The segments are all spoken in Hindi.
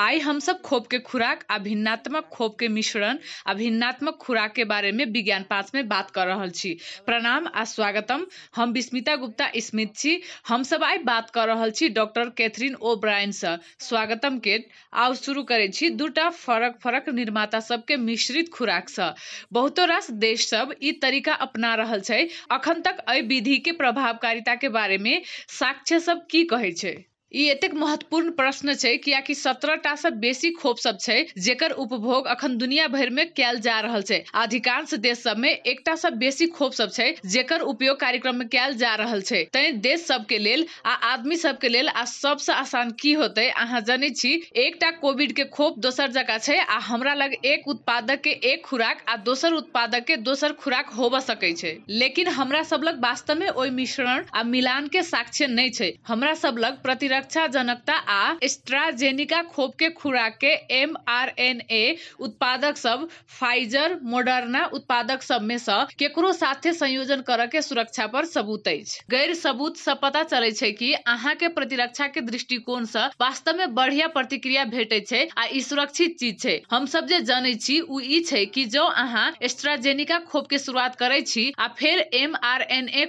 आई हम सब खोप के खुराक अभिन्नात्मक खोप के मिश्रण आ भिन्नात्मक खुराक के बारे में विज्ञान पास में बात कर रहा छी प्रणाम आ स्वागतम हम विस्मिता गुप्ता स्मित छी हम सब आई बात कर रहा छी डॉक्टर कैथरीन ओ ब्रायन से स्वागतम के आउ शुरू करे छी दूटा फरक फरक निर्माता के मिश्रित खुराक से बहुतो रास देश सब ई तरीका अपना रहा छै अखन तक अ विधि के प्रभावकारिता के बारे में साक्ष्य सब की कहे छै ई एतेक महत्वपूर्ण प्रश्न छै कियाकि सत्रह टा से बेसी खोप सब छै जेकर उपभोग अखन दुनिया भर में कैल जा रहल छै अधिकांश देश सब में एकटा से बेसी खोप सब छै जेकर उपयोग कार्यक्रम में कैल जा रहल छै तैं देश सब के लेल आ आदमी सब के लेल आ सबसे आसान की होते अहाँ जनै छी एकटा कोविड के खोप दोसर जगह छै आ हमरा लग एक उत्पादक के एक खुराक आ दोसर उत्पादक के दोसर खुराक होब सकै छै लेकिन हमरा सब लग वास्तव में ओ मिश्रण आ मिलान के साक्ष्य नहि छै हमरा सब लग प्रतिरक्षा सुरक्षाजनकता आ स्ट्राजेनिका खोप के खुराक के एम आर एन ए उत्पादक सब फाइजर मोडर्ना उत्पादक सब में से केकरो साथे संयोजन कर के सुरक्षा पर सबूत अछि गैर सबूत से पता चले छै कि अहाँ के प्रतिरक्षा के दृष्टिकोण से वास्तव में बढ़िया प्रतिक्रिया भेटे छै आ ई सुरक्षित चीज है हम सब जे जाने छी उ ई कि जो अहाँ एस्ट्राजेनिका खोप के शुरुआत करे छी आ फिर एम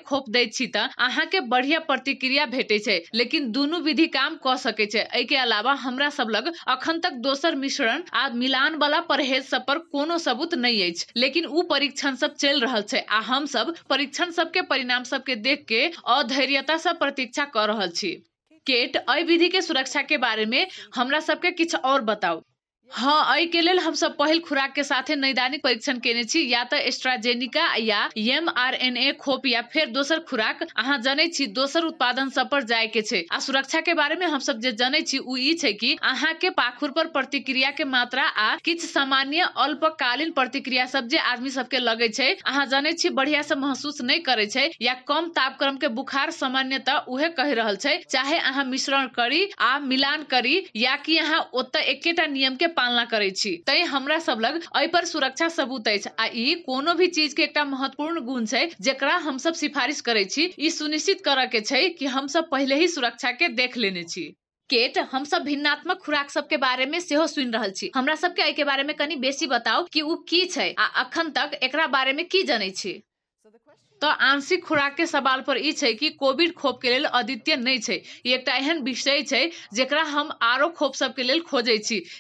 खोप दी छी त अहाँ के बढ़िया प्रतिक्रिया भेटे छै लेकिन दोनों विधि काम क सके के अलावा हमरा सब लग अखन तक दोसर मिश्रण आ मिलान वाला परहेज सब पर कोनो सबूत नहीं है लेकिन उ परीक्षण सब चल रहल है आ हम सब परीक्षण सब के परिणाम सब के देख के अधैर्यता से प्रतीक्षा कर रहल छी केट अ विधि के सुरक्षा के बारे में हमरा के किछ और बताउ हँ एहि के लिए हम सब पहल खुराक के साथ नैदानिक परीक्षण केने छी या तो एस्ट्राजेनिका या एम आर एन ए खोप या फिर दोसर खुराक अहाँ जनै छी दोसर उत्पादन सब पर जाय के छै आ सुरक्षा के बारे मे हमसब जे जनै छी उ ई छै कि अहाँ के पाखुर पर प्रतिक्रिया के मात्रा आ किछु सामान्य अल्पकालीन प्रतिक्रिया सब जे आदमी सब के लगे छै अहाँ जनै छी बढ़िया से महसूस नहीं करे छै या कम तापक्रम के बुखार सामान्यतः उहे कहि रहल छै चाहे अहाँ मिश्रण करी आ मिलान करी या की अहाँ ओत एक नियम के पालना करे छी तय हमरा सब लग अय पर सुरक्षा सबूत अछि आ ई कोनो भी चीज के एकटा महत्वपूर्ण गुण छै जेकरा हम सब सिफारिश करे छी ई सुनिश्चित करे के छै कि हम सब पहिले ही सुरक्षा के देख लेने छी केट हम सब भिन्नात्मक खुराक सब के बारे में सेहो सुन रहल छी हमरा सब के एहि के बारे में कनी बेसी बताओ कि उ की छै आ अखन तक एकरा बारे में की जनै छी तो आंशिक खुराक के सवाल पर ई कि कोविड के लिए अद्वितीय नहीं है एक एहन विषय है जरा हम आरो खोप सब के लिए खोजे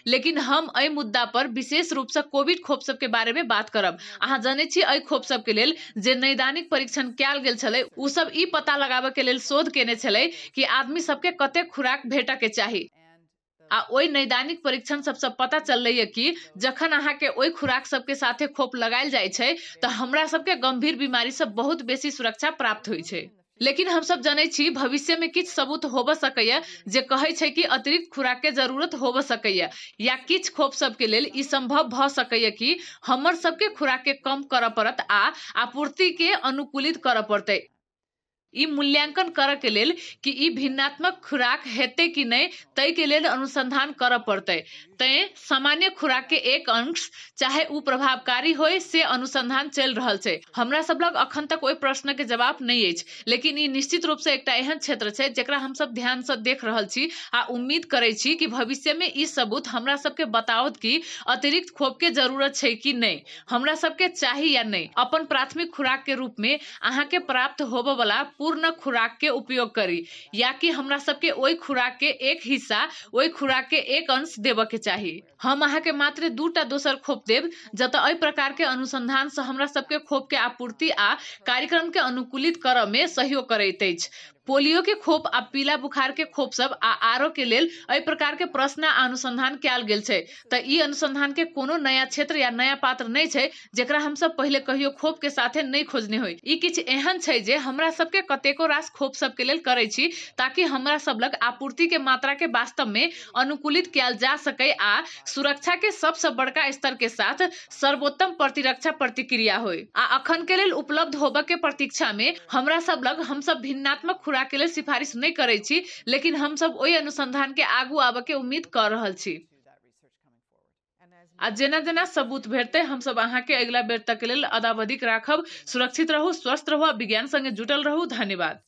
लेकिन हम अ मुद्दा पर विशेष से कोविड खोप बारे में बात करब अहा जानै छी खोप सब के लिए जो नैदानिक परीक्षण कैल गए छलै ओ सब ई पता लगाबऽके शोध केने कि आदमी सबके कत खुराक भेट के चाहिए आ ओ नैदानिक परीक्षण सबसे पता चल है कि जखन के ओहि खुराक सबके साथे खोप लगायल जाए छे, तो हमरा सबके गंभीर से बहुत बेसी सुरक्षा प्राप्त हो लेकिन लेकिन सब जाने छी में किछ सबूत होब सकैए जे कहे छे कि अतिरिक्त के जरूरत होब सकैए या किछ खोप सबके लेल ई संभव भ सकैए कि हमर सबके खुराक के कम कर पड़त आ के अनुकूलित कर पड़तै मूल्यांकन कर के लेल कि भिन्नात्मक खुराक हेत कि नहीं तय के लिए अनुसंधान कर पड़ते तय सामान्य खुराक के एक अंश चाहे ऊ प्रभावकारी हो से अनुसंधान चल रहा है हमरा सब लग अखन तक ओहि प्रश्न के जवाब नहीं है लेकिन निश्चित रूप से एक एहन क्षेत्र है जरा हम सब ध्यान से देख रहा छी आ उम्मीद करे छी कि भविष्य में इ सबूत हमरा सबके बताओत कि अतिरिक्त खोप के जरूरत है कि नहीं हमरा सबके चाहिए या नहीं अपन प्राथमिक खुराक के रूप में अहाँ के प्राप्त होबय वाला पूर्ण खुराक के उपयोग करी या कि हमरा सबके ओ खुराक के एक हिस्सा ओ खुराक के एक अंश देव के चाहिए हम अहा के मात्र दूटा दोसर खोप देव जत अ प्रकार के अनुसंधान से हमरा सबके खोप के आपूर्ति आ कार्यक्रम के अनुकूलित कर में सहयोग करते पोलियो के खोप आ पीला बुखार के खोप सब आ आरो के लेल अय प्रकार के प्रश्न आ अनुसंधान कयल गेल छे त ई अनुसंधान के कोनो नया क्षेत्र या नया पात्र नहि छे जेकरा हम सब पहिले कहियो खोप के साथे नहीं खोजने होई ई किछ एहन छे जे हमरा के कतेको रास खोप के लेल करै छी ताकि हमरा सब लग आपूर्ति के मात्रा के वास्तव में अनुकूलित कयल जा सके आ सुरक्षा के सबसे बड़का स्तर के साथ सर्वोत्तम प्रतिरक्षा प्रतिक्रिया होई आ अखन के लेल उपलब्ध होबे के प्रतीक्षा में हमरा सब लग हम सब भिन्नात्मक के लिए सिफारिश नहि करै छी लेकिन हमसभ ओहि अनुसन्धानके आगू के उम्मीद कऽ रहल छी आ जेना जेना सबूत भेटतै हमसभ अहाँके अगला बेर तक लिए अदावधिक राखब सुरक्षित रहू स्वस्थ रहू आ विज्ञान संगे जुटल रहू धन्यवाद